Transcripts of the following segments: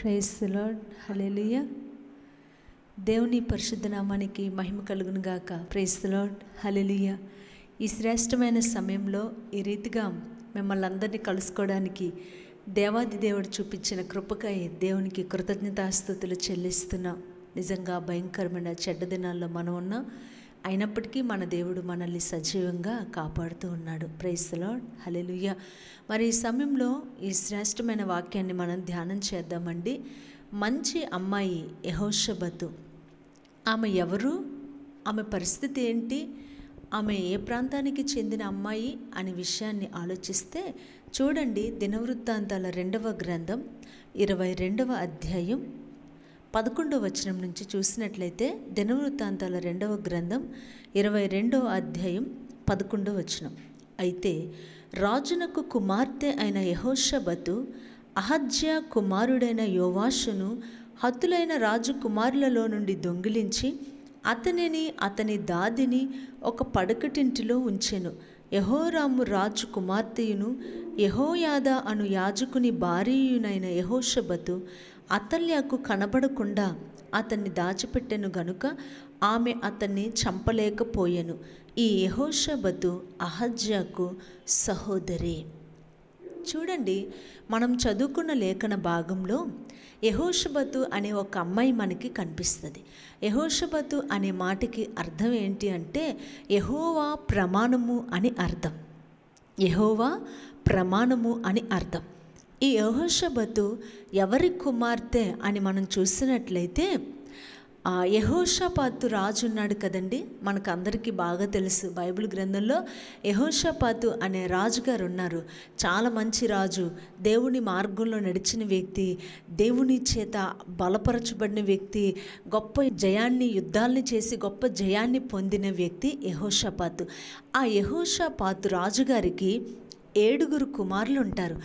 price lord hallelujah దేవుని పరిశుద్ధ నామానికి మహిమ కలుగును గాక ప్రైస్ లాడ్ హలేలుయ ఈ శ్రేష్టమైన సమయంలో ఈ రీతిగా మిమ్మల్ని అందరినీ కలుసుకోవడానికి దేవాది దేవుడు చూపించిన కృపకై దేవునికి కృతజ్ఞతాస్థుతులు చెల్లిస్తున్నాం నిజంగా భయంకరమైన చెడ్డ దినాల్లో మనం ఉన్నాం అయినప్పటికీ మన దేవుడు మనల్ని సజీవంగా కాపాడుతూ ఉన్నాడు ప్రైస్లాడ్ హలెలుయ్య మరి ఈ సమయంలో ఈ శ్రేష్టమైన వాక్యాన్ని మనం ధ్యానం చేద్దామండి మంచి అమ్మాయి యహోషబతు ఆమె ఎవరు ఆమె పరిస్థితి ఏంటి ఆమె ఏ ప్రాంతానికి చెందిన అమ్మాయి అనే విషయాన్ని ఆలోచిస్తే చూడండి దినవృత్తాంతాల రెండవ గ్రంథం ఇరవై రెండవ అధ్యాయం పదకొండవ వచనం నుంచి చూసినట్లయితే దినవృత్తాంతాల రెండవ గ్రంథం ఇరవై రెండవ అధ్యాయం పదకొండవ వచనం అయితే రాజునకు కుమార్తె అయిన యహోషబతు అహజ్య కుమారుడైన యోవాషును హతులైన రాజకుమారులలో నుండి దొంగిలించి అతనిని అతని దాదిని ఒక పడకటింటిలో ఉంచెను యహోరాము రాజు కుమార్తెయును యహోయాద అను యాజకుని భార్యయునైన యహోషబతు అతల్యకు కనబడకుండా అతన్ని దాచిపెట్టెను గనుక ఆమె అతన్ని చంపలేకపోయెను ఈ యహోషబతు అహజ్యాకు సహోదరి చూడండి మనం చదువుకున్న లేఖన భాగంలో యహోషబతు అనే ఒక అమ్మాయి మనకి కనిపిస్తుంది యహోషబతు అనే మాటకి అర్థం ఏంటి అంటే యహోవా ప్రమాణము అని అర్థం యహోవా ప్రమాణము అని అర్థం ఈ యహోషబతు ఎవరి కుమార్తె అని మనం చూసినట్లయితే ఆ యహోషపాతు రాజు ఉన్నాడు కదండి మనకు అందరికీ బాగా తెలుసు బైబిల్ గ్రంథంలో యహోషపాతు అనే రాజుగారు ఉన్నారు చాలా మంచి రాజు దేవుని మార్గంలో నడిచిన వ్యక్తి దేవుని చేత బలపరచబడిన వ్యక్తి గొప్ప జయాన్ని యుద్ధాల్ని చేసి గొప్ప జయాన్ని పొందిన వ్యక్తి యహోషపాతు ఆ యహోషపాతు రాజుగారికి ఏడుగురు కుమారులు ఉంటారు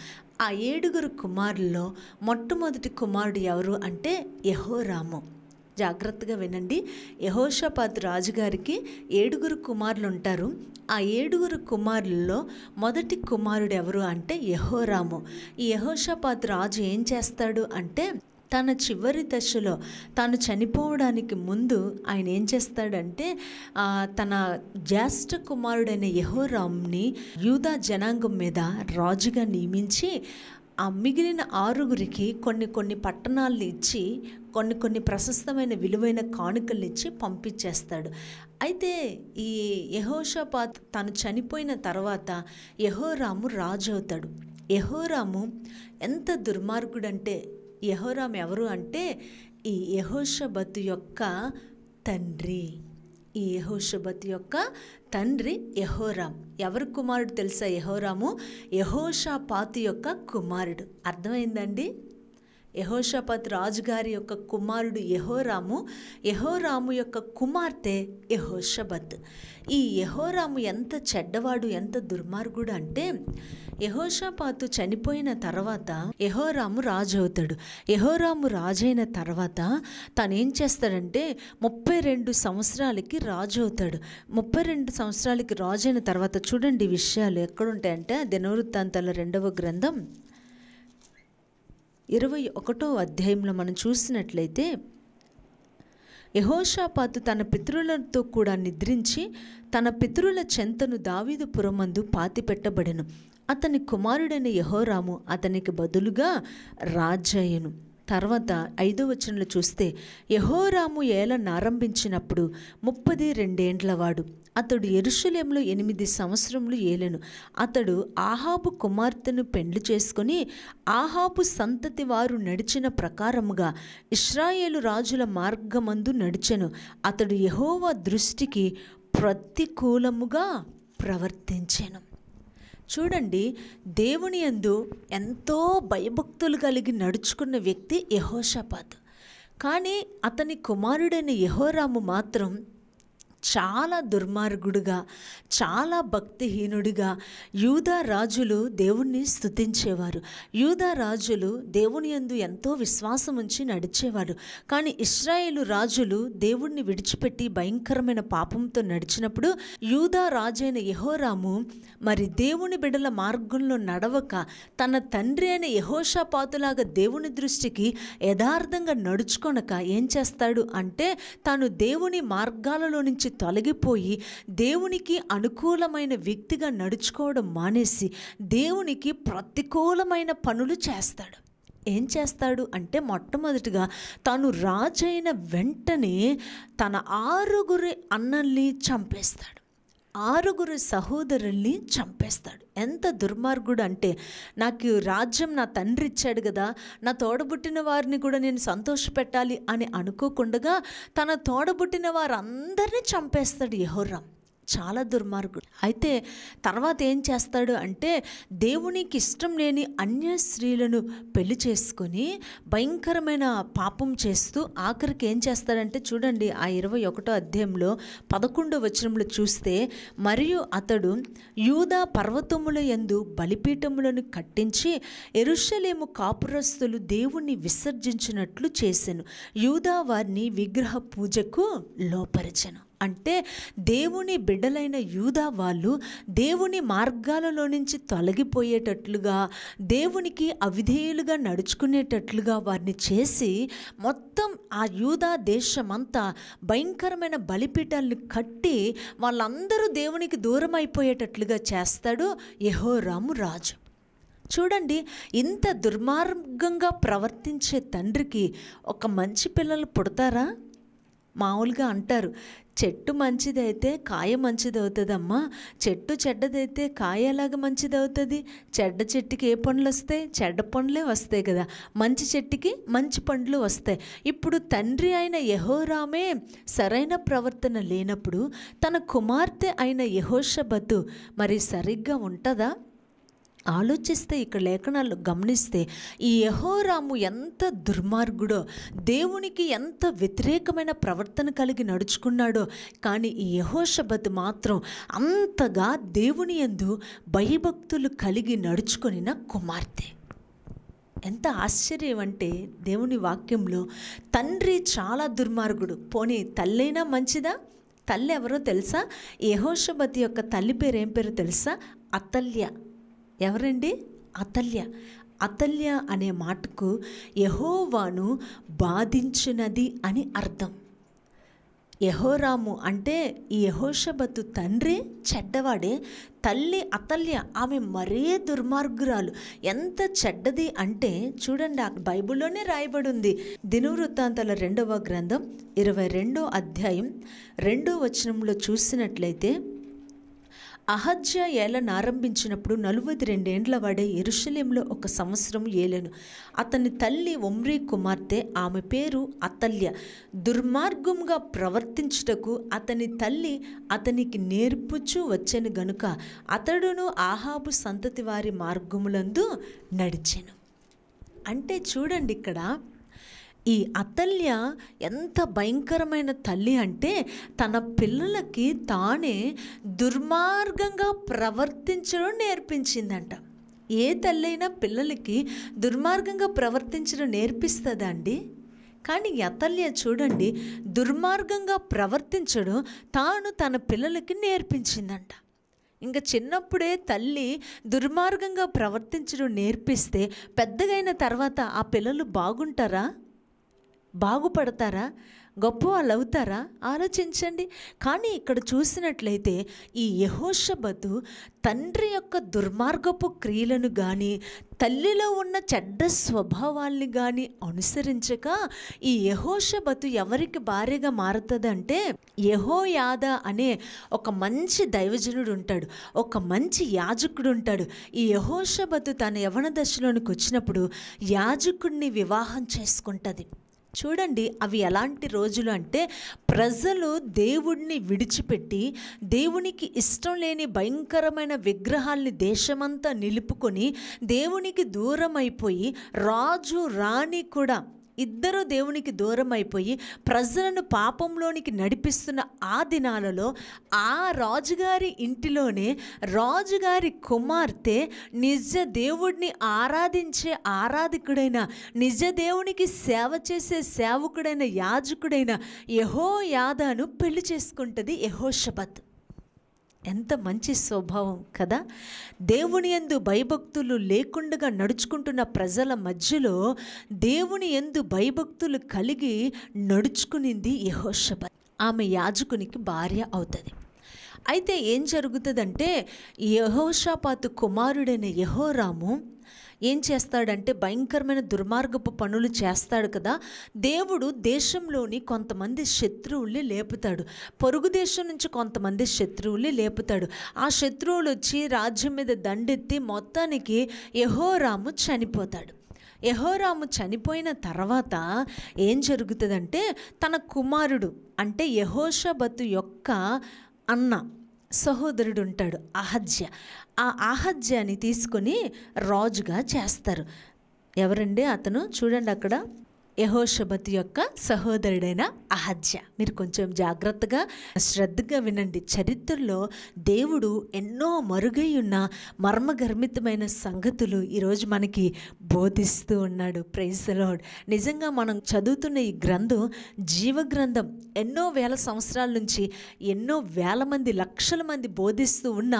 ఆ ఏడుగురు కుమారుల్లో మొట్టమొదటి కుమారుడు ఎవరు అంటే యహోరాము జాగ్రత్తగా వినండి యహోషపాత్ రాజుగారికి ఏడుగురు కుమారులు ఉంటారు ఆ ఏడుగురు కుమారుల్లో మొదటి కుమారుడు ఎవరు అంటే యహోరాము ఈ యహోషపాత్ రాజు ఏం చేస్తాడు అంటే తన చివరి దశలో తాను చనిపోవడానికి ముందు ఆయన ఏం చేస్తాడంటే తన జ్యేష్ఠ కుమారుడైన యహోరామ్ని యూదా జనాంగం మీద రాజుగా నియమించి ఆ మిగిలిన ఆరుగురికి కొన్ని కొన్ని పట్టణాలను ఇచ్చి కొన్ని కొన్ని ప్రశస్తమైన విలువైన కానుకలు ఇచ్చి పంపించేస్తాడు అయితే ఈ యహోషపాత్ తను చనిపోయిన తర్వాత యహోరాము రాజు అవుతాడు యహోరాము ఎంత దుర్మార్గుడంటే యహోరాం ఎవరు అంటే ఈ యహోషబత్ యొక్క తండ్రి ఈ యహోషబత్ యొక్క తండ్రి యహోరాం ఎవరి కుమారుడు తెలుసా యహోరాము పాతి యొక్క కుమారుడు అర్థమైందండి యహోషపత్ రాజుగారి యొక్క కుమారుడు యహోరాము యహోరాము యొక్క కుమార్తె యహోషబత్ ఈ యహోరాము ఎంత చెడ్డవాడు ఎంత దుర్మార్గుడు అంటే యహోషపాతు చనిపోయిన తర్వాత యహోరాము రాజు అవుతాడు యహోరాము రాజైన తర్వాత తను ఏం చేస్తాడంటే ముప్పై రెండు సంవత్సరాలకి రాజు అవుతాడు ముప్పై రెండు సంవత్సరాలకి రాజైన తర్వాత చూడండి విషయాలు ఎక్కడుంటాయంటే దినవృత్తాంతాల రెండవ గ్రంథం ఇరవై ఒకటో అధ్యాయంలో మనం చూసినట్లయితే యహోషాపాతు తన పితృలతో కూడా నిద్రించి తన పితృల చెంతను దావీదు పురమందు పాతిపెట్టబడెను అతని కుమారుడైన యహోరాము అతనికి బదులుగా రాజయ్యను తర్వాత ఐదో వచనంలో చూస్తే యహోరాము నారంభించినప్పుడు ముప్పది రెండేండ్లవాడు అతడు ఎరుషులెంలో ఎనిమిది సంవత్సరములు ఏలెను అతడు ఆహాబు కుమార్తెను పెండ్లి చేసుకుని ఆహాబు సంతతి వారు నడిచిన ప్రకారముగా ఇస్రాయేలు రాజుల మార్గమందు నడిచెను అతడు యహోవా దృష్టికి ప్రతికూలముగా ప్రవర్తించెను చూడండి దేవుని ఎందు ఎంతో భయభక్తులు కలిగి నడుచుకున్న వ్యక్తి యహోషపాత్ కానీ అతని కుమారుడైన యహోరాము మాత్రం చాలా దుర్మార్గుడుగా చాలా భక్తిహీనుడిగా యూదా రాజులు దేవుణ్ణి స్థుతించేవారు యూదా రాజులు దేవుని ఎందు ఎంతో విశ్వాసం ఉంచి నడిచేవారు కానీ ఇస్రాయేలు రాజులు దేవుణ్ణి విడిచిపెట్టి భయంకరమైన పాపంతో నడిచినప్పుడు యూదా రాజైన యహోరాము మరి దేవుని బిడల మార్గంలో నడవక తన తండ్రి అయిన యహోషాపాతులాగా దేవుని దృష్టికి యథార్థంగా నడుచుకొనక ఏం చేస్తాడు అంటే తాను దేవుని మార్గాలలో నుంచి తొలగిపోయి దేవునికి అనుకూలమైన వ్యక్తిగా నడుచుకోవడం మానేసి దేవునికి ప్రతికూలమైన పనులు చేస్తాడు ఏం చేస్తాడు అంటే మొట్టమొదటిగా తను రాజైన వెంటనే తన ఆరుగురి అన్నల్ని చంపేస్తాడు ఆరుగురు సహోదరుల్ని చంపేస్తాడు ఎంత దుర్మార్గుడు అంటే నాకు రాజ్యం నా తండ్రి ఇచ్చాడు కదా నా తోడబుట్టిన వారిని కూడా నేను సంతోష పెట్టాలి అని అనుకోకుండా తన తోడబుట్టిన వారందరినీ చంపేస్తాడు యహోరాం చాలా దుర్మార్గుడు అయితే తర్వాత ఏం చేస్తాడు అంటే దేవునికి ఇష్టం లేని అన్య స్త్రీలను పెళ్లి చేసుకొని భయంకరమైన పాపం చేస్తూ ఆఖరికి ఏం చేస్తాడంటే చూడండి ఆ ఇరవై ఒకటో అధ్యాయంలో పదకొండో వచనంలో చూస్తే మరియు అతడు యూదా పర్వతముల ఎందు బలిపీఠములను కట్టించి ఎరుషలేము కాపురస్తులు దేవుణ్ణి విసర్జించినట్లు చేశాను యూదా వారిని విగ్రహ పూజకు లోపరిచను అంటే దేవుని బిడ్డలైన యూదా వాళ్ళు దేవుని మార్గాలలో నుంచి తొలగిపోయేటట్లుగా దేవునికి అవిధేయులుగా నడుచుకునేటట్లుగా వారిని చేసి మొత్తం ఆ యూదా దేశమంతా భయంకరమైన బలిపీఠాలను కట్టి వాళ్ళందరూ దేవునికి దూరం అయిపోయేటట్లుగా చేస్తాడు యహోరాము రాజు చూడండి ఇంత దుర్మార్గంగా ప్రవర్తించే తండ్రికి ఒక మంచి పిల్లలు పుడతారా మామూలుగా అంటారు చెట్టు మంచిదైతే కాయ మంచిది అవుతుందమ్మా చెట్టు చెడ్డదైతే కాయ ఎలాగ మంచిది అవుతుంది చెడ్డ చెట్టుకి ఏ పండ్లు వస్తాయి చెడ్డ పండ్లే వస్తాయి కదా మంచి చెట్టుకి మంచి పండ్లు వస్తాయి ఇప్పుడు తండ్రి అయిన యహోరామే సరైన ప్రవర్తన లేనప్పుడు తన కుమార్తె అయిన యహోషబతు మరి సరిగ్గా ఉంటుందా ఆలోచిస్తే ఇక్కడ లేఖనాలు గమనిస్తే ఈ యహోరాము ఎంత దుర్మార్గుడో దేవునికి ఎంత వ్యతిరేకమైన ప్రవర్తన కలిగి నడుచుకున్నాడో కానీ ఈ యహోషబద్ మాత్రం అంతగా దేవుని ఎందు భయభక్తులు కలిగి నడుచుకొనిన కుమార్తె ఎంత ఆశ్చర్యం అంటే దేవుని వాక్యంలో తండ్రి చాలా దుర్మార్గుడు పోనీ తల్లైనా మంచిదా తల్లి ఎవరో తెలుసా యహోషబద్ యొక్క తల్లి పేరు ఏం పేరు తెలుసా అతల్య ఎవరండి అతల్య అతల్య అనే మాటకు యహోవాను బాధించినది అని అర్థం యహోరాము అంటే ఈ యహోషబతు తండ్రి చెడ్డవాడే తల్లి అతల్య ఆమె మరీ దుర్మార్గురాలు ఎంత చెడ్డది అంటే చూడండి ఆ బైబిల్లోనే రాయబడి ఉంది దినవృత్తాంతాల రెండవ గ్రంథం ఇరవై రెండో అధ్యాయం రెండో వచనంలో చూసినట్లయితే అహజ్య ఏలను ఆరంభించినప్పుడు నలువది రెండేండ్ల వాడే ఎరుషలేంలో ఒక సంవత్సరం ఏలెను అతని తల్లి ఒమ్రీ కుమార్తె ఆమె పేరు అతల్య దుర్మార్గంగా ప్రవర్తించుటకు అతని తల్లి అతనికి నేర్పుచూ వచ్చెను గనుక అతడును ఆహాబు సంతతి వారి మార్గములందు నడిచెను అంటే చూడండి ఇక్కడ ఈ అతల్య ఎంత భయంకరమైన తల్లి అంటే తన పిల్లలకి తానే దుర్మార్గంగా ప్రవర్తించడం నేర్పించిందంట ఏ తల్లైనా పిల్లలకి దుర్మార్గంగా ప్రవర్తించడం నేర్పిస్తుందా అండి కానీ అతల్య చూడండి దుర్మార్గంగా ప్రవర్తించడం తాను తన పిల్లలకి నేర్పించిందంట ఇంకా చిన్నప్పుడే తల్లి దుర్మార్గంగా ప్రవర్తించడం నేర్పిస్తే పెద్దగైన తర్వాత ఆ పిల్లలు బాగుంటారా బాగుపడతారా గొప్ప వాళ్ళు అవుతారా ఆలోచించండి కానీ ఇక్కడ చూసినట్లయితే ఈ యహోషబతు తండ్రి యొక్క దుర్మార్గపు క్రియలను కానీ తల్లిలో ఉన్న చెడ్డ స్వభావాల్ని కానీ అనుసరించక ఈ యహోషబతు ఎవరికి భార్యగా మారుతుందంటే యహోయాద అనే ఒక మంచి దైవజనుడు ఉంటాడు ఒక మంచి యాజకుడు ఉంటాడు ఈ యహోషబతు తన యవన దశలోనికి వచ్చినప్పుడు యాజకుడిని వివాహం చేసుకుంటుంది చూడండి అవి ఎలాంటి రోజులు అంటే ప్రజలు దేవుడిని విడిచిపెట్టి దేవునికి ఇష్టం లేని భయంకరమైన విగ్రహాల్ని దేశమంతా నిలుపుకొని దేవునికి దూరం అయిపోయి రాజు రాణి కూడా ఇద్దరు దేవునికి దూరం అయిపోయి ప్రజలను పాపంలోనికి నడిపిస్తున్న ఆ దినాలలో ఆ రాజుగారి ఇంటిలోనే రాజుగారి కుమార్తె నిజ దేవుడిని ఆరాధించే ఆరాధికుడైన నిజ దేవునికి సేవ చేసే సేవకుడైన యాజకుడైన యహో యాదాను పెళ్లి చేసుకుంటుంది యహోషపత్ ఎంత మంచి స్వభావం కదా దేవుని ఎందు భయభక్తులు లేకుండా నడుచుకుంటున్న ప్రజల మధ్యలో దేవుని ఎందు భయభక్తులు కలిగి నడుచుకునింది యహోషబ ఆమె యాజకునికి భార్య అవుతుంది అయితే ఏం జరుగుతుందంటే యహోషాపాతు కుమారుడైన యహోరాము ఏం చేస్తాడంటే భయంకరమైన దుర్మార్గపు పనులు చేస్తాడు కదా దేవుడు దేశంలోని కొంతమంది శత్రువుల్ని లేపుతాడు పొరుగు దేశం నుంచి కొంతమంది శత్రువుల్ని లేపుతాడు ఆ శత్రువులు వచ్చి రాజ్యం మీద దండెత్తి మొత్తానికి యహోరాము చనిపోతాడు యహోరాము చనిపోయిన తర్వాత ఏం జరుగుతుందంటే తన కుమారుడు అంటే యహోషబత్తు యొక్క అన్న సహోదరుడు ఉంటాడు అహజ్య ఆ అహజ్యాని తీసుకొని రాజుగా చేస్తారు ఎవరండి అతను చూడండి అక్కడ యహోషబత్ యొక్క సహోదరుడైన అహజ్య మీరు కొంచెం జాగ్రత్తగా శ్రద్ధగా వినండి చరిత్రలో దేవుడు ఎన్నో మరుగై ఉన్న మర్మగర్మితమైన సంగతులు ఈరోజు మనకి బోధిస్తూ ఉన్నాడు ప్రైజ్ నిజంగా మనం చదువుతున్న ఈ గ్రంథం జీవ గ్రంథం ఎన్నో వేల సంవత్సరాల నుంచి ఎన్నో వేల మంది లక్షల మంది బోధిస్తూ ఉన్న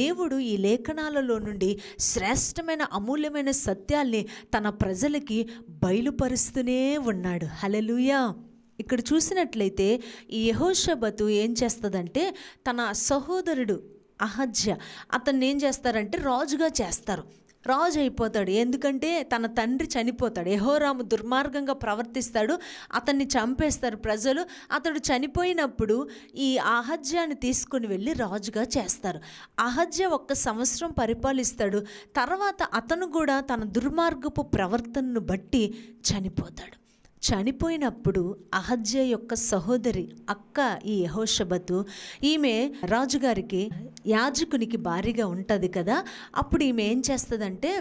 దేవుడు ఈ లేఖనాలలో నుండి శ్రేష్టమైన అమూల్యమైన సత్యాల్ని తన ప్రజలకి బయలుపరుస్తూనే చేస్తూనే ఉన్నాడు హలలుయా ఇక్కడ చూసినట్లయితే ఈ యహోషబతు ఏం చేస్తుందంటే తన సహోదరుడు అహజ్య అతన్ని ఏం చేస్తారంటే రాజుగా చేస్తారు రాజు అయిపోతాడు ఎందుకంటే తన తండ్రి చనిపోతాడు యహోరాము దుర్మార్గంగా ప్రవర్తిస్తాడు అతన్ని చంపేస్తారు ప్రజలు అతడు చనిపోయినప్పుడు ఈ అహజ్యాన్ని తీసుకుని వెళ్ళి రాజుగా చేస్తారు అహజ్య ఒక్క సంవత్సరం పరిపాలిస్తాడు తర్వాత అతను కూడా తన దుర్మార్గపు ప్రవర్తనను బట్టి చనిపోతాడు చనిపోయినప్పుడు అహజ్య యొక్క సహోదరి అక్క ఈ యహోషబతు ఈమె రాజుగారికి యాజకునికి భారీగా ఉంటుంది కదా అప్పుడు ఈమె ఏం చేస్తుందంటే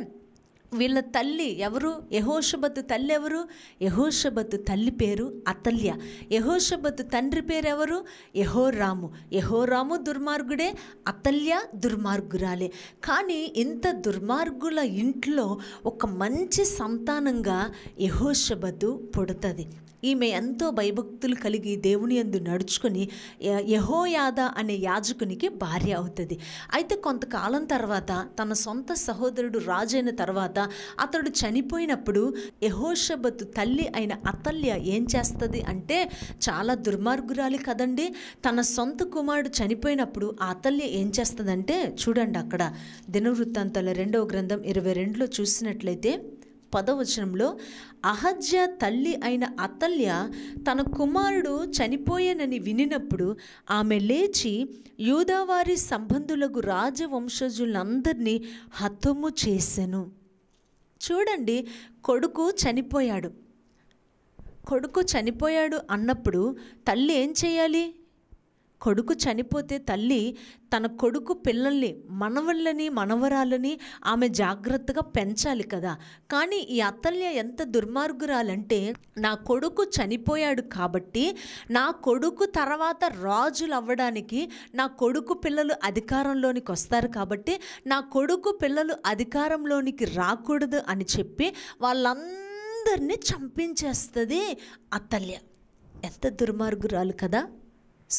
వీళ్ళ తల్లి ఎవరు యహోషబతు తల్లి ఎవరు యహోషబతు తల్లి పేరు అతల్య యహోషబతు తండ్రి పేరు ఎవరు యహోరాము యహోరాము దుర్మార్గుడే అతల్య దుర్మార్గురాలే కానీ ఇంత దుర్మార్గుల ఇంట్లో ఒక మంచి సంతానంగా యహోషబతు పుడుతుంది ఈమె ఎంతో భయభక్తులు కలిగి దేవుని ఎందు నడుచుకొని యహోయాద అనే యాజకునికి భార్య అవుతుంది అయితే కొంతకాలం తర్వాత తన సొంత సహోదరుడు రాజైన తర్వాత అతడు చనిపోయినప్పుడు యహోషబత్ తల్లి అయిన అతల్య ఏం చేస్తుంది అంటే చాలా దుర్మార్గురాలి కదండి తన సొంత కుమారుడు చనిపోయినప్పుడు ఆ అతల్య ఏం చేస్తుందంటే చూడండి అక్కడ దినవృత్తాంతాల రెండవ గ్రంథం ఇరవై రెండులో చూసినట్లయితే పదవచనంలో అహజ్య తల్లి అయిన అతల్య తన కుమారుడు చనిపోయానని వినినప్పుడు ఆమె లేచి యూదావారి సంబంధులకు రాజవంశజులందరినీ హతము చేశాను చూడండి కొడుకు చనిపోయాడు కొడుకు చనిపోయాడు అన్నప్పుడు తల్లి ఏం చేయాలి కొడుకు చనిపోతే తల్లి తన కొడుకు పిల్లల్ని మనవళ్ళని మనవరాలని ఆమె జాగ్రత్తగా పెంచాలి కదా కానీ ఈ అతల్య ఎంత దుర్మార్గురాలంటే నా కొడుకు చనిపోయాడు కాబట్టి నా కొడుకు తర్వాత రాజులు అవ్వడానికి నా కొడుకు పిల్లలు అధికారంలోనికి వస్తారు కాబట్టి నా కొడుకు పిల్లలు అధికారంలోనికి రాకూడదు అని చెప్పి వాళ్ళందరినీ చంపించేస్తుంది అతల్య ఎంత దుర్మార్గురాలు కదా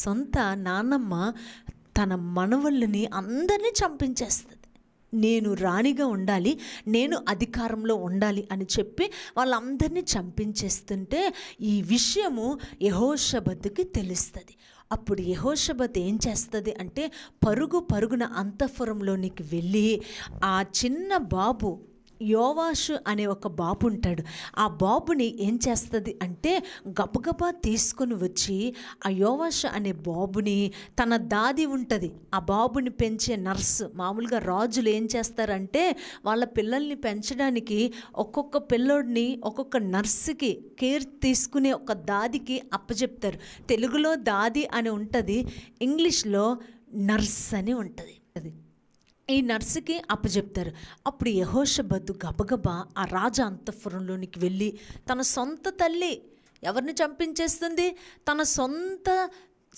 సొంత నాన్నమ్మ తన మనవళ్ళని అందరినీ చంపించేస్తుంది నేను రాణిగా ఉండాలి నేను అధికారంలో ఉండాలి అని చెప్పి వాళ్ళందరినీ చంపించేస్తుంటే ఈ విషయము యహోషబద్దుకి తెలుస్తుంది అప్పుడు యహోషబత్ ఏం చేస్తుంది అంటే పరుగు పరుగున అంతఃపురంలోనికి వెళ్ళి ఆ చిన్న బాబు యోవాషు అనే ఒక బాబు ఉంటాడు ఆ బాబుని ఏం చేస్తుంది అంటే గబగబా తీసుకొని వచ్చి ఆ యోవాషు అనే బాబుని తన దాది ఉంటుంది ఆ బాబుని పెంచే నర్సు మామూలుగా రాజులు ఏం చేస్తారంటే వాళ్ళ పిల్లల్ని పెంచడానికి ఒక్కొక్క పిల్లోడిని ఒక్కొక్క నర్సుకి కేర్ తీసుకునే ఒక దాదికి అప్పచెప్తారు తెలుగులో దాది అని ఉంటుంది ఇంగ్లీష్లో నర్స్ అని ఉంటుంది అది ఈ నర్సుకి అప్పచెప్తారు అప్పుడు యహోషబద్దు గబగబా ఆ రాజ అంతఃపురంలోనికి వెళ్ళి తన సొంత తల్లి ఎవరిని చంపించేస్తుంది తన సొంత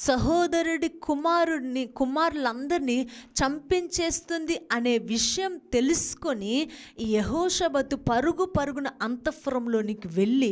సహోదరుడి కుమారుడిని కుమారులందరినీ చంపించేస్తుంది అనే విషయం తెలుసుకొని యహోషబతు పరుగు పరుగున అంతఃపురంలోనికి వెళ్ళి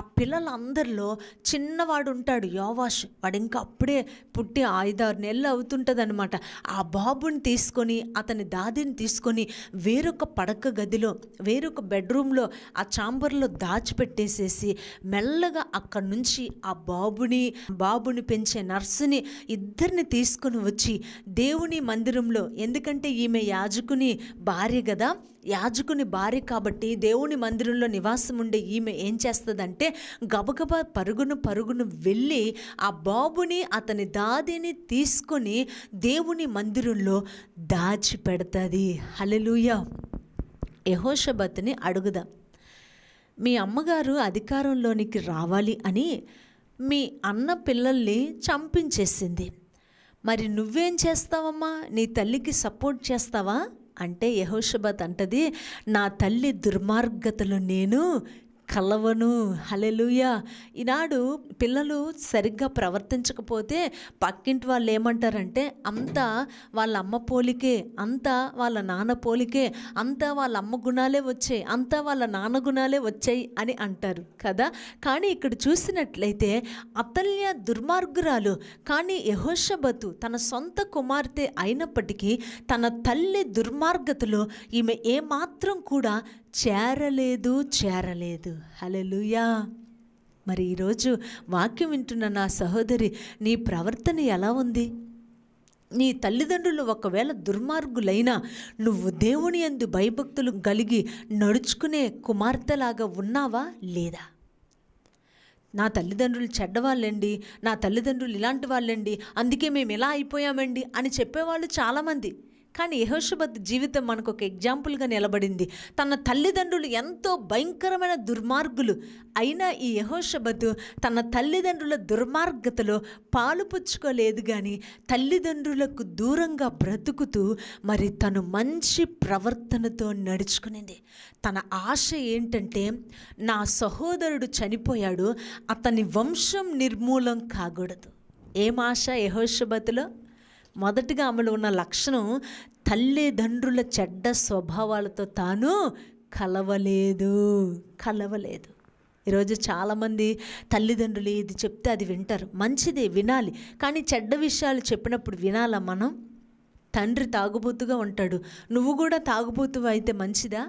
ఆ పిల్లలందరిలో చిన్నవాడు ఉంటాడు యోవాష్ వాడు ఇంకా అప్పుడే పుట్టి ఐదారు నెలలు అవుతుంటుందన్నమాట ఆ బాబుని తీసుకొని అతని దాదిని తీసుకొని వేరొక పడక గదిలో వేరొక బెడ్రూమ్లో ఆ చాంబర్లో దాచిపెట్టేసేసి మెల్లగా అక్కడి నుంచి ఆ బాబుని బాబుని పెంచే నర్సుని ఇద్దరిని తీసుకుని వచ్చి దేవుని మందిరంలో ఎందుకంటే ఈమె యాజకుని భార్య కదా యాజకుని భార్య కాబట్టి దేవుని మందిరంలో నివాసం ఉండే ఈమె ఏం చేస్తుందంటే గబగబా పరుగును పరుగును వెళ్ళి ఆ బాబుని అతని దాదిని తీసుకొని దేవుని మందిరంలో దాచిపెడతాది హలలుయ యహోషబత్ని అడుగుదాం మీ అమ్మగారు అధికారంలోనికి రావాలి అని మీ అన్న పిల్లల్ని చంపించేసింది మరి నువ్వేం చేస్తావమ్మా నీ తల్లికి సపోర్ట్ చేస్తావా అంటే యహోషబత్ అంటది నా తల్లి దుర్మార్గతలు నేను కలవను హలెలుయ ఈనాడు పిల్లలు సరిగ్గా ప్రవర్తించకపోతే పక్కింటి వాళ్ళు ఏమంటారంటే అంతా వాళ్ళ అమ్మ పోలికే అంతా వాళ్ళ నాన్న పోలికే అంతా వాళ్ళ అమ్మ గుణాలే వచ్చాయి అంతా వాళ్ళ నాన్న గుణాలే వచ్చాయి అని అంటారు కదా కానీ ఇక్కడ చూసినట్లయితే అతల్య దుర్మార్గురాలు కానీ యహోషబతు తన సొంత కుమార్తె అయినప్పటికీ తన తల్లి దుర్మార్గతలో ఈమె ఏమాత్రం కూడా చేరలేదు చేరలేదు హలలుయా మరి ఈరోజు వాక్యం వింటున్న నా సహోదరి నీ ప్రవర్తన ఎలా ఉంది నీ తల్లిదండ్రులు ఒకవేళ దుర్మార్గులైనా నువ్వు దేవుని ఎందు భయభక్తులు కలిగి నడుచుకునే కుమార్తెలాగా ఉన్నావా లేదా నా తల్లిదండ్రులు చెడ్డవాళ్ళండి నా తల్లిదండ్రులు ఇలాంటి వాళ్ళండి అందుకే మేము ఇలా అయిపోయామండి అని చెప్పేవాళ్ళు చాలామంది కానీ యహోషబద్ జీవితం మనకు ఒక ఎగ్జాంపుల్గా నిలబడింది తన తల్లిదండ్రులు ఎంతో భయంకరమైన దుర్మార్గులు అయినా ఈ యహోషబత్ తన తల్లిదండ్రుల దుర్మార్గతలో పాలు పుచ్చుకోలేదు కానీ తల్లిదండ్రులకు దూరంగా బ్రతుకుతూ మరి తను మంచి ప్రవర్తనతో నడుచుకునేది తన ఆశ ఏంటంటే నా సహోదరుడు చనిపోయాడు అతని వంశం నిర్మూలం కాకూడదు ఏం ఆశ యహోషబతులో మొదటిగా ఆమెలో ఉన్న లక్షణం తల్లిదండ్రుల చెడ్డ స్వభావాలతో తాను కలవలేదు కలవలేదు ఈరోజు చాలామంది తల్లిదండ్రులు ఇది చెప్తే అది వింటారు మంచిది వినాలి కానీ చెడ్డ విషయాలు చెప్పినప్పుడు వినాలా మనం తండ్రి తాగుబోతుగా ఉంటాడు నువ్వు కూడా తాగుబోతు అయితే మంచిదా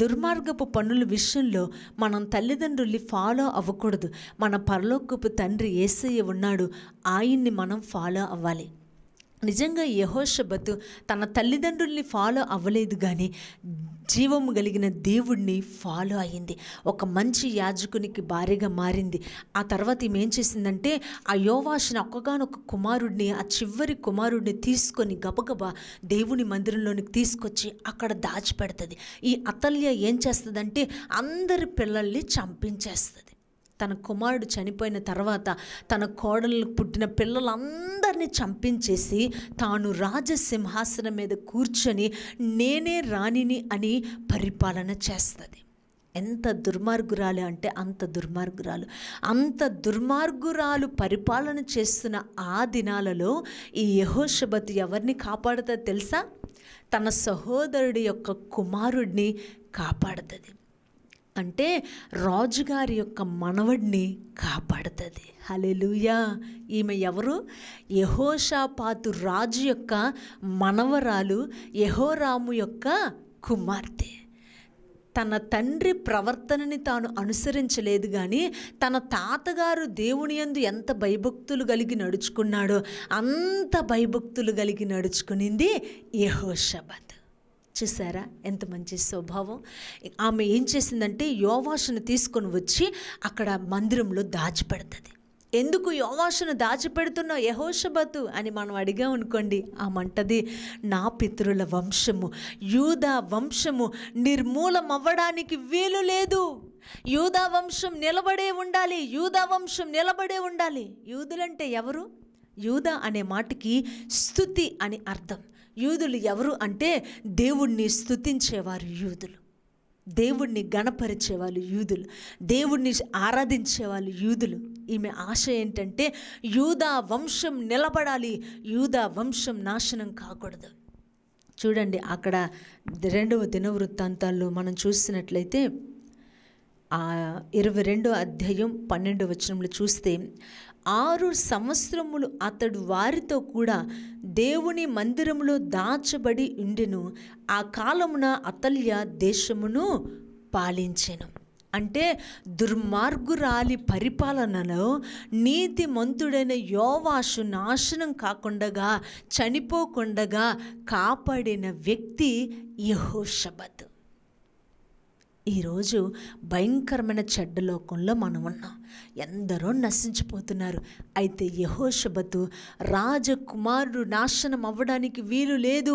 దుర్మార్గపు పనుల విషయంలో మనం తల్లిదండ్రుల్ని ఫాలో అవ్వకూడదు మన పరలోకపు తండ్రి ఏసయ్య ఉన్నాడు ఆయన్ని మనం ఫాలో అవ్వాలి నిజంగా యహోషబతు తన తల్లిదండ్రుల్ని ఫాలో అవ్వలేదు కానీ జీవము కలిగిన దేవుణ్ణి ఫాలో అయింది ఒక మంచి యాజకునికి భారీగా మారింది ఆ తర్వాత ఈమె ఏం చేసిందంటే ఆ యోవాసిన ఒక్కగానొక్క కుమారుడిని ఆ చివరి కుమారుడిని తీసుకొని గబగబా దేవుని మందిరంలోనికి తీసుకొచ్చి అక్కడ దాచిపెడుతుంది ఈ అతల్య ఏం చేస్తుందంటే అందరి పిల్లల్ని చంపించేస్తుంది తన కుమారుడు చనిపోయిన తర్వాత తన కోడలు పుట్టిన పిల్లలందరినీ చంపించేసి తాను రాజసింహాసనం మీద కూర్చొని నేనే రాణిని అని పరిపాలన చేస్తుంది ఎంత దుర్మార్గురాలు అంటే అంత దుర్మార్గురాలు అంత దుర్మార్గురాలు పరిపాలన చేస్తున్న ఆ దినాలలో ఈ యహోషబతి ఎవరిని కాపాడుతుంది తెలుసా తన సహోదరుడి యొక్క కుమారుడిని కాపాడుతుంది అంటే రాజుగారి యొక్క మనవడిని కాపాడుతుంది హలెలుయా ఈమె ఎవరు యహోషాపాతు రాజు యొక్క మనవరాలు యహోరాము యొక్క కుమార్తె తన తండ్రి ప్రవర్తనని తాను అనుసరించలేదు కానీ తన తాతగారు దేవుని ఎందు ఎంత భయభక్తులు కలిగి నడుచుకున్నాడో అంత భయభక్తులు కలిగి నడుచుకునింది యహోషబత్ చూసారా ఎంత మంచి స్వభావం ఆమె ఏం చేసిందంటే యోవాషును తీసుకొని వచ్చి అక్కడ మందిరంలో దాచిపెడుతుంది ఎందుకు యోవాషును దాచిపెడుతున్నావు యహోషబతు అని మనం అడిగా అనుకోండి ఆమంటది నా పితృల వంశము యూదా వంశము నిర్మూలం అవ్వడానికి వీలు లేదు యూదా వంశం నిలబడే ఉండాలి యూదా వంశం నిలబడే ఉండాలి యూదులంటే ఎవరు యూదా అనే మాటకి స్థుతి అని అర్థం యూదులు ఎవరు అంటే దేవుణ్ణి స్థుతించేవారు యూదులు దేవుణ్ణి గణపరిచేవాళ్ళు యూదులు దేవుణ్ణి ఆరాధించేవాళ్ళు యూదులు ఈమె ఆశ ఏంటంటే యూదా వంశం నిలబడాలి యూదా వంశం నాశనం కాకూడదు చూడండి అక్కడ రెండవ దినవృత్తాంతాల్లో మనం చూసినట్లయితే ఇరవై రెండో అధ్యాయం పన్నెండో వచనంలో చూస్తే ఆరు సంవత్సరములు అతడు వారితో కూడా దేవుని మందిరములో దాచబడి ఉండెను ఆ కాలమున అతల్య దేశమును పాలించెను అంటే దుర్మార్గురాలి పరిపాలనలో నీతి మంతుడైన యోవాషు నాశనం కాకుండగా చనిపోకుండగా కాపాడిన వ్యక్తి యహోషబద్ ఈరోజు భయంకరమైన చెడ్డ లోకంలో మనం ఉన్నాం ఎందరో నశించిపోతున్నారు అయితే యహోషబతు రాజకుమారుడు నాశనం అవ్వడానికి వీలు లేదు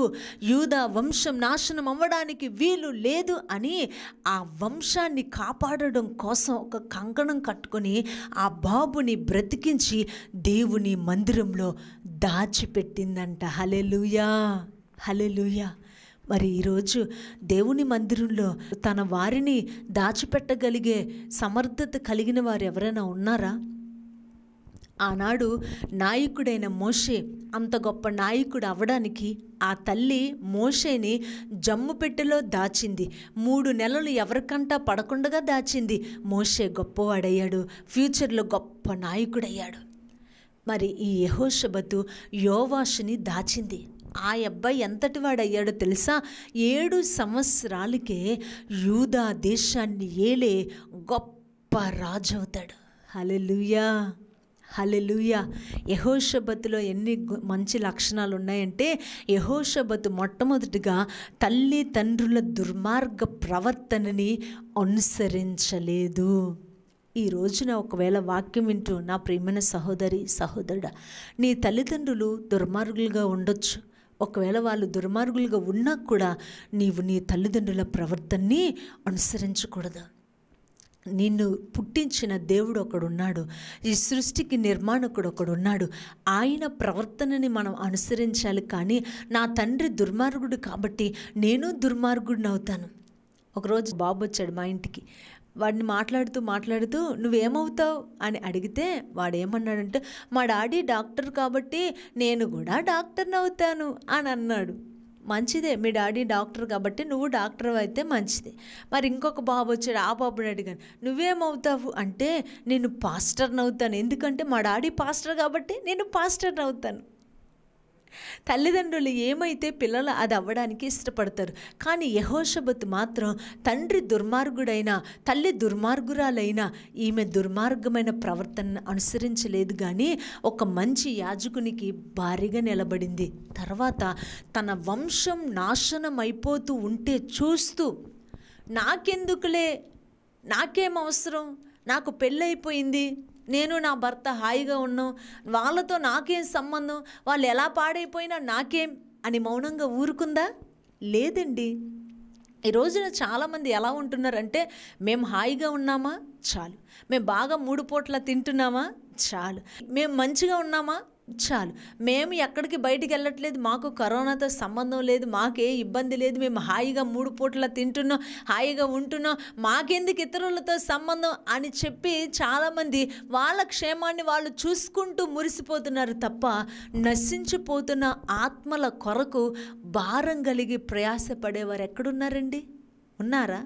యూదా వంశం నాశనం అవ్వడానికి వీలు లేదు అని ఆ వంశాన్ని కాపాడడం కోసం ఒక కంకణం కట్టుకొని ఆ బాబుని బ్రతికించి దేవుని మందిరంలో దాచిపెట్టిందంట హలెలుయా హలెలుయా మరి ఈరోజు దేవుని మందిరంలో తన వారిని దాచిపెట్టగలిగే సమర్థత కలిగిన వారు ఎవరైనా ఉన్నారా ఆనాడు నాయకుడైన మోషే అంత గొప్ప నాయకుడు అవ్వడానికి ఆ తల్లి మోషేని జమ్ము పెట్టెలో దాచింది మూడు నెలలు ఎవరికంటా పడకుండా దాచింది మోషే గొప్పవాడయ్యాడు ఫ్యూచర్లో గొప్ప నాయకుడయ్యాడు మరి ఈ యహోషబతు యోవాషుని దాచింది ఆ అబ్బాయి ఎంతటి వాడయ్యాడో తెలుసా ఏడు సంవత్సరాలకే యూదా దేశాన్ని ఏలే గొప్ప రాజు అవుతాడు హలెలుయా హలెలుయా యహోషబతులో ఎన్ని మంచి లక్షణాలు ఉన్నాయంటే యహోషబతు మొట్టమొదటిగా తల్లి తండ్రుల దుర్మార్గ ప్రవర్తనని అనుసరించలేదు ఈ రోజున ఒకవేళ వాక్యం వింటూ నా ప్రియమైన సహోదరి సహోదరుడా నీ తల్లిదండ్రులు దుర్మార్గులుగా ఉండొచ్చు ఒకవేళ వాళ్ళు దుర్మార్గులుగా ఉన్నా కూడా నీవు నీ తల్లిదండ్రుల ప్రవర్తనని అనుసరించకూడదు నిన్ను పుట్టించిన దేవుడు ఒకడున్నాడు ఈ సృష్టికి నిర్మాణకుడు ఒకడున్నాడు ఆయన ప్రవర్తనని మనం అనుసరించాలి కానీ నా తండ్రి దుర్మార్గుడు కాబట్టి నేను దుర్మార్గుడిని అవుతాను ఒకరోజు బాబు వచ్చాడు మా ఇంటికి వాడిని మాట్లాడుతూ మాట్లాడుతూ నువ్వేమవుతావు అని అడిగితే వాడేమన్నాడంటే మా డాడీ డాక్టర్ కాబట్టి నేను కూడా డాక్టర్ని అవుతాను అని అన్నాడు మంచిదే మీ డాడీ డాక్టర్ కాబట్టి నువ్వు డాక్టర్ అయితే మంచిదే మరి ఇంకొక బాబు వచ్చాడు ఆ బాబుని అడిగాను నువ్వేమవుతావు అంటే నేను పాస్టర్ని అవుతాను ఎందుకంటే మా డాడీ పాస్టర్ కాబట్టి నేను పాస్టర్ని అవుతాను తల్లిదండ్రులు ఏమైతే పిల్లలు అది అవ్వడానికి ఇష్టపడతారు కానీ యహోషబత్ మాత్రం తండ్రి దుర్మార్గుడైన తల్లి దుర్మార్గురాలైన ఈమె దుర్మార్గమైన ప్రవర్తనను అనుసరించలేదు కానీ ఒక మంచి యాజకునికి భారీగా నిలబడింది తర్వాత తన వంశం నాశనం అయిపోతూ ఉంటే చూస్తూ నాకెందుకులే నాకేం అవసరం నాకు పెళ్ళైపోయింది నేను నా భర్త హాయిగా ఉన్నాం వాళ్ళతో నాకేం సంబంధం వాళ్ళు ఎలా పాడైపోయినా నాకేం అని మౌనంగా ఊరుకుందా లేదండి ఈ రోజున చాలామంది ఎలా ఉంటున్నారంటే మేము హాయిగా ఉన్నామా చాలు మేము బాగా మూడు పూట్ల తింటున్నామా చాలు మేము మంచిగా ఉన్నామా చాలు మేము ఎక్కడికి బయటికి వెళ్ళట్లేదు మాకు కరోనాతో సంబంధం లేదు మాకే ఇబ్బంది లేదు మేము హాయిగా మూడు పూటల తింటున్నాం హాయిగా ఉంటున్నాం మాకెందుకు ఇతరులతో సంబంధం అని చెప్పి చాలామంది వాళ్ళ క్షేమాన్ని వాళ్ళు చూసుకుంటూ మురిసిపోతున్నారు తప్ప నశించిపోతున్న ఆత్మల కొరకు భారం కలిగి ప్రయాసపడేవారు ఎక్కడున్నారండి ఉన్నారా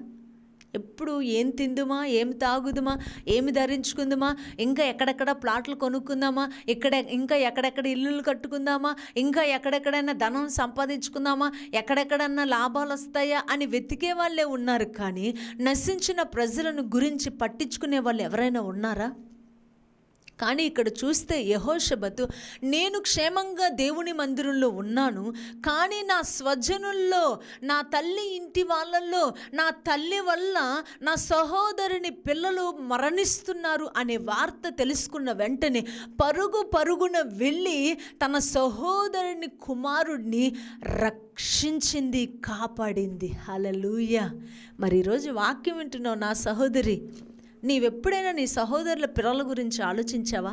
ఎప్పుడు ఏం తిందుమా ఏం తాగుదుమా ఏమి ధరించుకుందామా ఇంకా ఎక్కడెక్కడ ప్లాట్లు కొనుక్కుందామా ఇక్కడ ఇంకా ఎక్కడెక్కడ ఇల్లులు కట్టుకుందామా ఇంకా ఎక్కడెక్కడైనా ధనం సంపాదించుకుందామా ఎక్కడెక్కడన్నా లాభాలు వస్తాయా అని వెతికే వాళ్ళే ఉన్నారు కానీ నశించిన ప్రజలను గురించి పట్టించుకునే వాళ్ళు ఎవరైనా ఉన్నారా కానీ ఇక్కడ చూస్తే యహోషబతు నేను క్షేమంగా దేవుని మందిరంలో ఉన్నాను కానీ నా స్వజనుల్లో నా తల్లి ఇంటి వాళ్ళల్లో నా తల్లి వల్ల నా సహోదరుని పిల్లలు మరణిస్తున్నారు అనే వార్త తెలుసుకున్న వెంటనే పరుగు పరుగున వెళ్ళి తన సహోదరుని కుమారుడిని రక్షించింది కాపాడింది హలలుయ మరి ఈరోజు వాక్యం వింటున్నావు నా సహోదరి నీవెప్పుడైనా నీ సహోదరుల పిల్లల గురించి ఆలోచించావా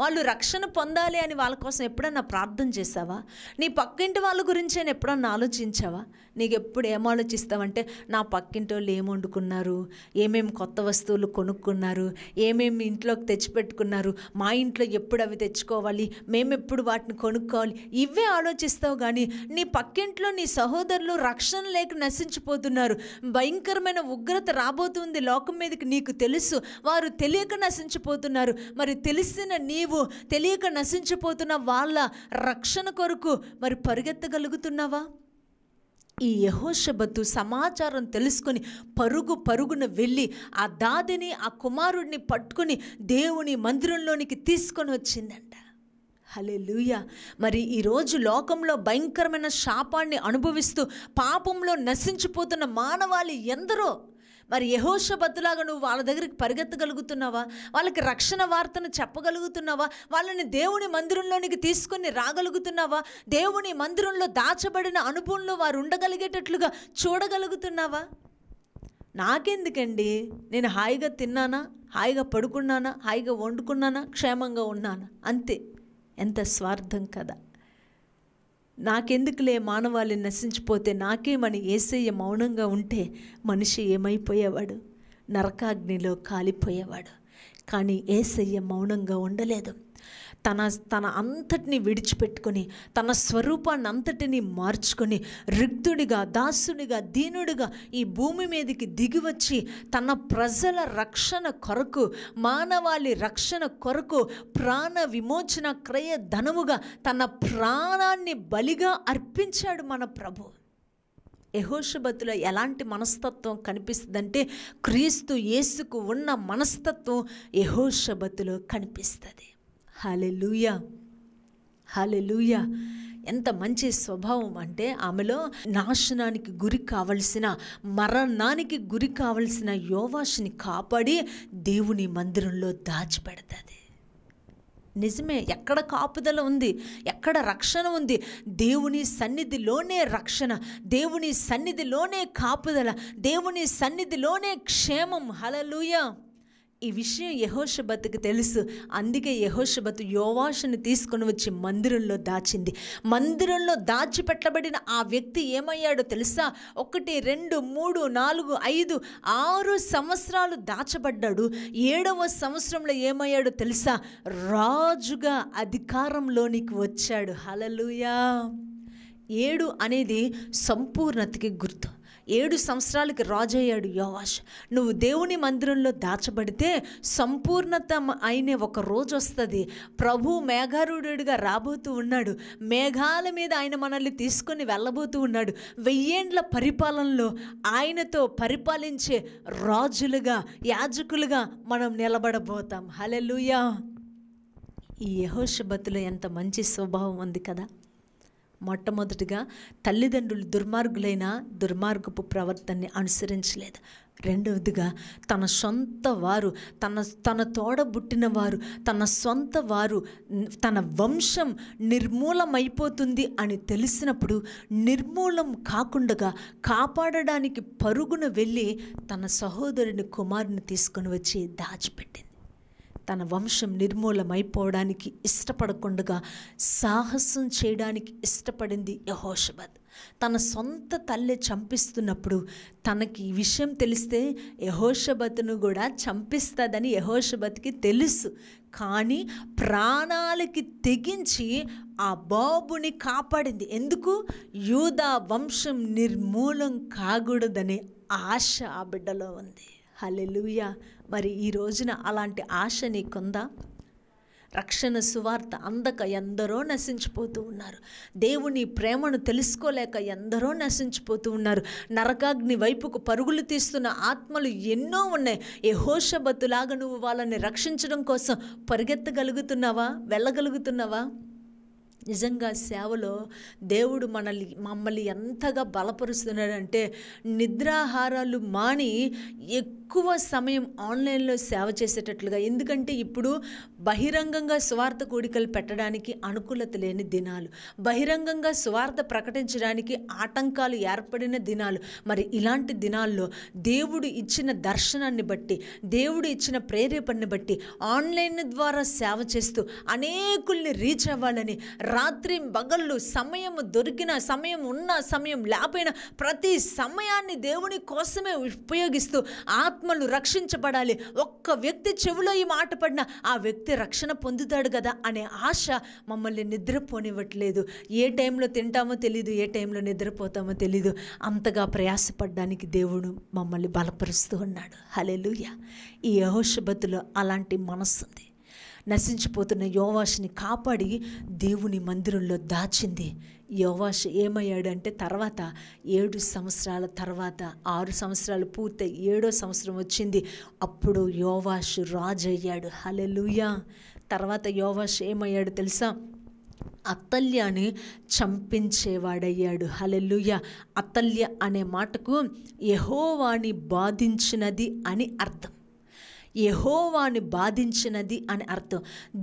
వాళ్ళు రక్షణ పొందాలి అని వాళ్ళ కోసం ఎప్పుడన్నా ప్రార్థన చేసావా నీ పక్కింటి వాళ్ళ గురించి అని ఎప్పుడన్నా ఆలోచించావా నీకు ఎప్పుడు ఏం ఆలోచిస్తావంటే నా పక్కింటి వాళ్ళు ఏం వండుకున్నారు ఏమేమి కొత్త వస్తువులు కొనుక్కున్నారు ఏమేమి ఇంట్లోకి తెచ్చిపెట్టుకున్నారు మా ఇంట్లో ఎప్పుడు అవి తెచ్చుకోవాలి మేమెప్పుడు వాటిని కొనుక్కోవాలి ఇవే ఆలోచిస్తావు కానీ నీ పక్కింట్లో నీ సహోదరులు రక్షణ లేక నశించిపోతున్నారు భయంకరమైన ఉగ్రత రాబోతుంది లోకం మీదకి నీకు తెలుసు తెలుసు వారు తెలియక నశించిపోతున్నారు మరి తెలిసిన నీవు తెలియక నశించిపోతున్న వాళ్ళ రక్షణ కొరకు మరి పరిగెత్తగలుగుతున్నావా ఈ యహోషబత్తు సమాచారం తెలుసుకొని పరుగు పరుగున వెళ్ళి ఆ దాదిని ఆ కుమారుడిని పట్టుకుని దేవుని మందిరంలోనికి తీసుకొని వచ్చిందంట హలే లూయ మరి ఈరోజు లోకంలో భయంకరమైన శాపాన్ని అనుభవిస్తూ పాపంలో నశించిపోతున్న మానవాళి ఎందరో మరి యహోషబద్దులాగా నువ్వు వాళ్ళ దగ్గరికి పరిగెత్తగలుగుతున్నావా వాళ్ళకి రక్షణ వార్తను చెప్పగలుగుతున్నావా వాళ్ళని దేవుని మందిరంలోనికి తీసుకొని రాగలుగుతున్నావా దేవుని మందిరంలో దాచబడిన అనుభవంలో వారు ఉండగలిగేటట్లుగా చూడగలుగుతున్నావా నాకెందుకండి నేను హాయిగా తిన్నానా హాయిగా పడుకున్నానా హాయిగా వండుకున్నానా క్షేమంగా ఉన్నానా అంతే ఎంత స్వార్థం కదా నాకెందుకులే మానవాళిని నశించిపోతే నాకేమని ఏసయ్య మౌనంగా ఉంటే మనిషి ఏమైపోయేవాడు నరకాగ్నిలో కాలిపోయేవాడు కానీ ఏసయ్య మౌనంగా ఉండలేదు తన తన అంతటిని విడిచిపెట్టుకొని తన స్వరూపాన్ని అంతటిని మార్చుకొని రిగ్ధుడిగా దాసుడిగా దీనుడిగా ఈ భూమి మీదకి దిగివచ్చి తన ప్రజల రక్షణ కొరకు మానవాళి రక్షణ కొరకు ప్రాణ విమోచన క్రయ ధనముగా తన ప్రాణాన్ని బలిగా అర్పించాడు మన ప్రభు యహోషబతులో ఎలాంటి మనస్తత్వం కనిపిస్తుందంటే క్రీస్తు యేసుకు ఉన్న మనస్తత్వం యహోషబతులో కనిపిస్తుంది హాలెలుయా హాలెలుయా ఎంత మంచి స్వభావం అంటే ఆమెలో నాశనానికి గురి కావలసిన మరణానికి గురి కావలసిన యోవాషిని కాపాడి దేవుని మందిరంలో దాచిపెడుతుంది నిజమే ఎక్కడ కాపుదల ఉంది ఎక్కడ రక్షణ ఉంది దేవుని సన్నిధిలోనే రక్షణ దేవుని సన్నిధిలోనే కాపుదల దేవుని సన్నిధిలోనే క్షేమం హలలుయా ఈ విషయం యహోషబత్తుకు తెలుసు అందుకే యహోషబత్ యోవాషుని తీసుకొని వచ్చి మందిరంలో దాచింది మందిరంలో దాచిపెట్టబడిన ఆ వ్యక్తి ఏమయ్యాడో తెలుసా ఒకటి రెండు మూడు నాలుగు ఐదు ఆరు సంవత్సరాలు దాచబడ్డాడు ఏడవ సంవత్సరంలో ఏమయ్యాడో తెలుసా రాజుగా అధికారంలోనికి వచ్చాడు హలలుయా ఏడు అనేది సంపూర్ణతకి గుర్తు ఏడు సంవత్సరాలకి రాజయ్యాడు యోవాష్ నువ్వు దేవుని మందిరంలో దాచబడితే సంపూర్ణత అయిన ఒక రోజు వస్తుంది ప్రభు మేఘారుడుగా రాబోతూ ఉన్నాడు మేఘాల మీద ఆయన మనల్ని తీసుకొని వెళ్ళబోతూ ఉన్నాడు వెయ్యేండ్ల పరిపాలనలో ఆయనతో పరిపాలించే రాజులుగా యాజకులుగా మనం నిలబడబోతాం హలెలుయా ఈ యహోషబతులు ఎంత మంచి స్వభావం ఉంది కదా మొట్టమొదటిగా తల్లిదండ్రులు దుర్మార్గులైన దుర్మార్గపు ప్రవర్తనని అనుసరించలేదు రెండవదిగా తన సొంత వారు తన తన తోడబుట్టిన వారు తన సొంత వారు తన వంశం నిర్మూలమైపోతుంది అని తెలిసినప్పుడు నిర్మూలం కాకుండా కాపాడడానికి పరుగున వెళ్ళి తన సహోదరుని కుమారుని తీసుకొని వచ్చి దాచిపెట్టింది తన వంశం నిర్మూలమైపోవడానికి ఇష్టపడకుండా సాహసం చేయడానికి ఇష్టపడింది యహోషబద్ తన సొంత తల్లి చంపిస్తున్నప్పుడు తనకి ఈ విషయం తెలిస్తే యహోషబతును కూడా చంపిస్తుందని యహోషబత్కి తెలుసు కానీ ప్రాణాలకి తెగించి ఆ బాబుని కాపాడింది ఎందుకు యూదా వంశం నిర్మూలం కాకూడదనే ఆశ ఆ బిడ్డలో ఉంది హలెలుయా మరి ఈ రోజున అలాంటి ఆశ నీకుందా రక్షణ సువార్త అందక ఎందరో నశించిపోతూ ఉన్నారు దేవుని ప్రేమను తెలుసుకోలేక ఎందరో నశించిపోతూ ఉన్నారు నరకాగ్ని వైపుకు పరుగులు తీస్తున్న ఆత్మలు ఎన్నో ఉన్నాయి యహోషబతులాగా నువ్వు వాళ్ళని రక్షించడం కోసం పరిగెత్తగలుగుతున్నావా వెళ్ళగలుగుతున్నావా నిజంగా సేవలో దేవుడు మనల్ని మమ్మల్ని ఎంతగా బలపరుస్తున్నాడంటే నిద్రాహారాలు మాని ఎక్కువ సమయం ఆన్లైన్లో సేవ చేసేటట్లుగా ఎందుకంటే ఇప్పుడు బహిరంగంగా స్వార్థ కోడికలు పెట్టడానికి అనుకూలత లేని దినాలు బహిరంగంగా స్వార్థ ప్రకటించడానికి ఆటంకాలు ఏర్పడిన దినాలు మరి ఇలాంటి దినాల్లో దేవుడు ఇచ్చిన దర్శనాన్ని బట్టి దేవుడు ఇచ్చిన ప్రేరేపణని బట్టి ఆన్లైన్ ద్వారా సేవ చేస్తూ అనేకుల్ని రీచ్ అవ్వాలని రాత్రి పగళ్ళు సమయం దొరికిన సమయం ఉన్న సమయం లేకపోయినా ప్రతి సమయాన్ని దేవుని కోసమే ఉపయోగిస్తూ ఆత్మలు రక్షించబడాలి ఒక్క వ్యక్తి చెవిలో ఈ మాట పడినా ఆ వ్యక్తి రక్షణ పొందుతాడు కదా అనే ఆశ మమ్మల్ని నిద్రపోనివ్వట్లేదు ఏ టైంలో తింటామో తెలీదు ఏ టైంలో నిద్రపోతామో తెలీదు అంతగా ప్రయాసపడడానికి దేవుడు మమ్మల్ని బలపరుస్తూ ఉన్నాడు హలే ఈ యహోషబతులో అలాంటి మనస్సుంది నశించిపోతున్న యోవాష్ని కాపాడి దేవుని మందిరంలో దాచింది యోవాష్ ఏమయ్యాడంటే తర్వాత ఏడు సంవత్సరాల తర్వాత ఆరు సంవత్సరాలు పూర్తి ఏడో సంవత్సరం వచ్చింది అప్పుడు యోవాష్ రాజు అయ్యాడు లూయా తర్వాత యోవాష్ ఏమయ్యాడు తెలుసా అతల్యాని చంపించేవాడయ్యాడు హలెలుయ అతల్య అనే మాటకు యహోవాని బాధించినది అని అర్థం యహోవాని బాధించినది అని అర్థం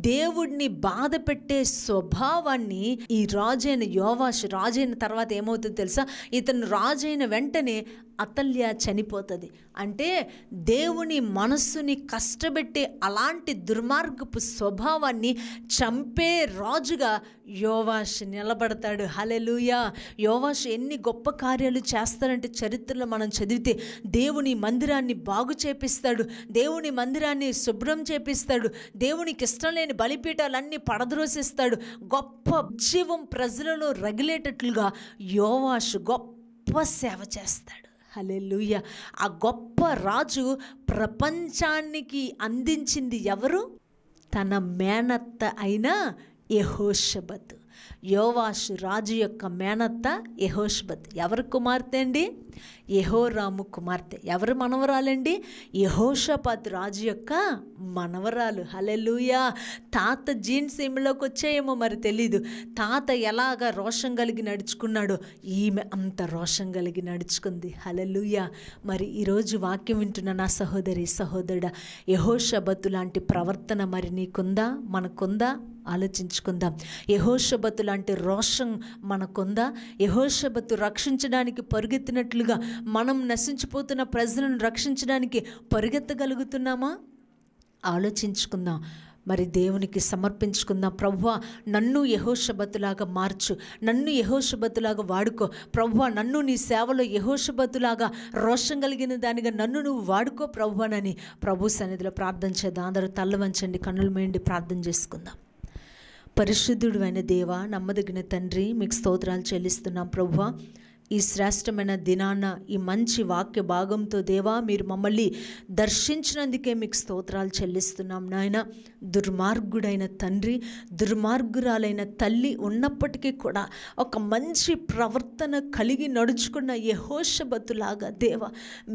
దేవుడిని బాధ పెట్టే స్వభావాన్ని ఈ రాజైన యోవాష్ రాజైన తర్వాత ఏమవుతుందో తెలుసా ఇతను రాజైన వెంటనే అతల్య చనిపోతుంది అంటే దేవుని మనస్సుని కష్టపెట్టే అలాంటి దుర్మార్గపు స్వభావాన్ని చంపే రాజుగా యోవాష్ నిలబడతాడు హలెలుయా యోవాష్ ఎన్ని గొప్ప కార్యాలు చేస్తారంటే చరిత్రలో మనం చదివితే దేవుని మందిరాన్ని బాగు చేపిస్తాడు దేవుని మందిరాన్ని శుభ్రం చేపిస్తాడు దేవునికి ఇష్టం లేని బలిపీఠాలన్నీ పడద్రోసిస్తాడు గొప్ప జీవం ప్రజలలో రగిలేటట్లుగా యోవాష్ గొప్ప సేవ చేస్తాడు హలెలుయ ఆ గొప్ప రాజు ప్రపంచానికి అందించింది ఎవరు తన మేనత్త అయిన యహోషబత్ యోవాషు రాజు యొక్క మేనత్త యహోషబత్ ఎవరి కుమార్తె అండి యహోరాము కుమార్తె ఎవరు మనవరాలండి యహోషపత్ రాజు యొక్క మనవరాలు హలెలుయా తాత జీన్స్ ఏమిలోకి వచ్చాయేమో మరి తెలీదు తాత ఎలాగ రోషం కలిగి నడుచుకున్నాడో ఈమె అంత రోషం కలిగి నడుచుకుంది హలెలుయా మరి ఈరోజు వాక్యం వింటున్న నా సహోదరి సహోదరుడ యహోషబతు లాంటి ప్రవర్తన మరి నీకుందా మనకుందా ఆలోచించుకుందాం యహోషబతు లాంటి రోషం మనకుందా యహోషబతు రక్షించడానికి పరుగెత్తినట్లుగా మనం నశించిపోతున్న ప్రజలను రక్షించడానికి పరిగెత్తగలుగుతున్నామా ఆలోచించుకుందాం మరి దేవునికి సమర్పించుకుందాం ప్రవ్వ నన్ను యహోషబతులాగా మార్చు నన్ను యహోషబతులాగా వాడుకో ప్రవ్వ నన్ను నీ సేవలో యహోషబతులాగా రోషం కలిగిన దానిగా నన్ను నువ్వు వాడుకో ప్రవ్వనని ప్రభు సన్నిధిలో ప్రార్థన చేద్దాం అందరూ తల్లవంచండి కన్నులు మేండి ప్రార్థన చేసుకుందాం పరిశుద్ధుడు అయిన దేవ నమ్మదగిన తండ్రి మీకు స్తోత్రాలు చెల్లిస్తున్నాం ప్రభువ ఈ శ్రేష్టమైన దినాన ఈ మంచి వాక్య భాగంతో దేవా మీరు మమ్మల్ని దర్శించినందుకే మీకు స్తోత్రాలు చెల్లిస్తున్నాం నాయన దుర్మార్గుడైన తండ్రి దుర్మార్గురాలైన తల్లి ఉన్నప్పటికీ కూడా ఒక మంచి ప్రవర్తన కలిగి నడుచుకున్న యహోషబతులాగా దేవ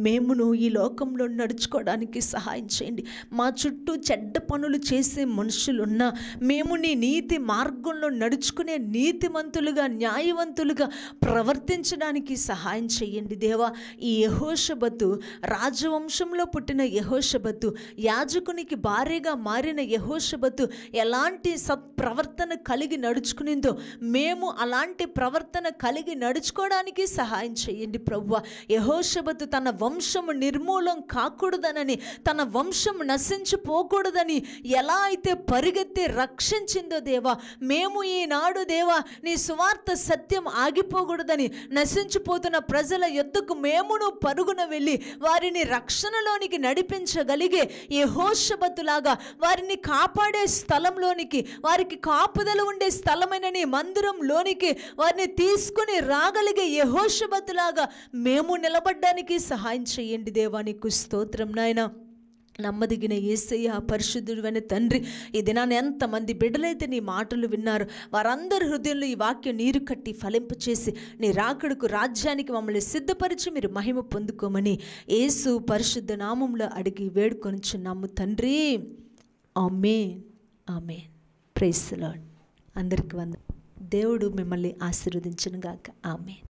మేమును ఈ లోకంలో నడుచుకోవడానికి సహాయం చేయండి మా చుట్టూ చెడ్డ పనులు చేసే మనుషులున్నా మేము నీ నీతి మార్గంలో నడుచుకునే నీతిమంతులుగా న్యాయవంతులుగా ప్రవర్తించ తగ్గించడానికి సహాయం చేయండి దేవా ఈ యహోషబత్తు రాజవంశంలో పుట్టిన యహోషబత్తు యాజకునికి భార్యగా మారిన యహోషబత్తు ఎలాంటి సత్ప్రవర్తన కలిగి నడుచుకునిందో మేము అలాంటి ప్రవర్తన కలిగి నడుచుకోవడానికి సహాయం చేయండి ప్రభువ యహోషబత్తు తన వంశము నిర్మూలం కాకూడదనని తన వంశం నశించిపోకూడదని ఎలా అయితే పరిగెత్తి రక్షించిందో దేవా మేము ఈనాడు దేవా నీ సువార్త సత్యం ఆగిపోకూడదని నశించిపోతున్న ప్రజల ఎద్దుకు మేమును పరుగున వెళ్ళి వారిని రక్షణలోనికి నడిపించగలిగే ఏ హోషబతులాగా వారిని కాపాడే స్థలంలోనికి వారికి కాపుదల ఉండే స్థలమైన మందిరంలోనికి వారిని తీసుకుని రాగలిగే ఏ హోషబతులాగా మేము నిలబడ్డానికి సహాయం చేయండి దేవానికి స్తోత్రం నాయనా నమ్మదగిన ఏసయ్య అని తండ్రి ఈ దినాన్ని ఎంతమంది బిడ్డలైతే నీ మాటలు విన్నారు వారందరి హృదయంలో ఈ వాక్యం నీరు కట్టి ఫలింపు చేసి నీ రాకుడుకు రాజ్యానికి మమ్మల్ని సిద్ధపరిచి మీరు మహిమ పొందుకోమని ఏసు పరిశుద్ధ నామంలో అడిగి నమ్ము తండ్రి ఆమె ఆమె ప్రైస్ లాడ్ అందరికి వంద దేవుడు మిమ్మల్ని ఆశీర్వదించను గాక ఆమె